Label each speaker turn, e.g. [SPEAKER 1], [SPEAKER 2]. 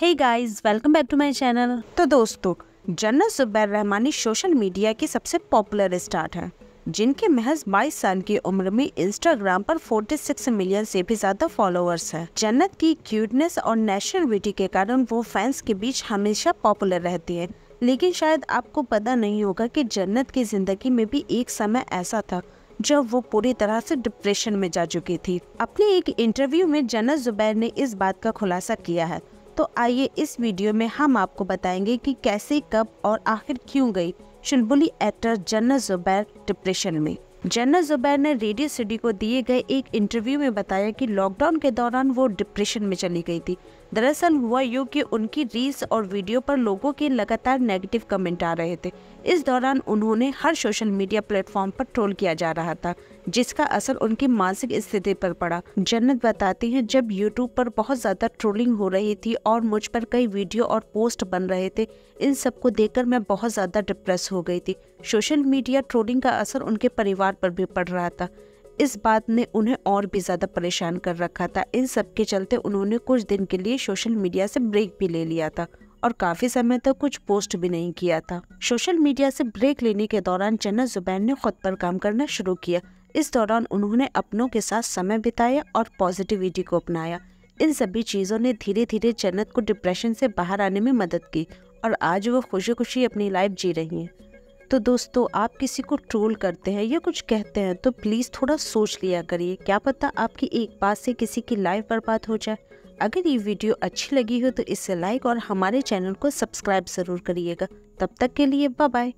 [SPEAKER 1] Hey guys welcome back to my channel तो दोस्तों जन्नत जुबैर रहमानी सोशल मीडिया के सबसे पॉपुलर स्टार हैं जिनके महज 22 साल की उम्र में इंस्टाग्राम पर 46 मिलियन से भी ज्यादा फॉलोअर्स हैं। जन्नत की क्यूटनेस और नेचुरल ब्यूटी के कारण वो फैंस के बीच हमेशा पॉपुलर रहती है लेकिन शायद आपको पता नहीं होगा कि जन्नत की जिंदगी में भी एक समय ऐसा था जब वो पूरी तरह से डिप्रेशन में जा चुकी थी अपने एक इंटरव्यू में जन्नत जुबैर ने इस बात का खुलासा किया है तो आइए इस वीडियो में हम आपको बताएंगे कि कैसे कब और आखिर क्यों गई शुलबुली एक्टर जन्नत जुबैर डिप्रेशन में जन्नत जुबैर ने रेडियो सिटी को दिए गए एक इंटरव्यू में बताया कि लॉकडाउन के दौरान वो डिप्रेशन में चली गई थी दरअसल हुआ यूँ कि उनकी रील्स और वीडियो पर लोगों के लगातार नेगेटिव कमेंट आ रहे थे इस दौरान उन्होंने हर सोशल मीडिया प्लेटफॉर्म पर ट्रोल किया जा रहा था जिसका असर उनकी मानसिक स्थिति पर पड़ा जन्नत बताती हैं जब यूट्यूब पर बहुत ज़्यादा ट्रोलिंग हो रही थी और मुझ पर कई वीडियो और पोस्ट बन रहे थे इन सबको देखकर मैं बहुत ज़्यादा डिप्रेस हो गई थी सोशल मीडिया ट्रोलिंग का असर उनके परिवार पर भी पड़ रहा था इस बात ने उन्हें और भी ज़्यादा परेशान कर रखा था इन सब के चलते उन्होंने कुछ दिन के लिए सोशल मीडिया से ब्रेक भी ले लिया था और काफी समय तक तो कुछ पोस्ट भी नहीं किया था सोशल मीडिया से ब्रेक लेने के दौरान जन्नत जुबैन ने खुद पर काम करना शुरू किया इस दौरान उन्होंने अपनों के साथ समय बिताया और पॉजिटिविटी को अपनाया इन सभी चीज़ों ने धीरे धीरे जन्नत को डिप्रेशन से बाहर आने में मदद की और आज वो खुशी खुशी अपनी लाइफ जी रही हैं तो दोस्तों आप किसी को ट्रोल करते हैं या कुछ कहते हैं तो प्लीज़ थोड़ा सोच लिया करिए क्या पता आपकी एक बात से किसी की लाइफ बर्बाद हो जाए अगर ये वीडियो अच्छी लगी हो तो इसे लाइक और हमारे चैनल को सब्सक्राइब ज़रूर करिएगा तब तक के लिए बाय बाय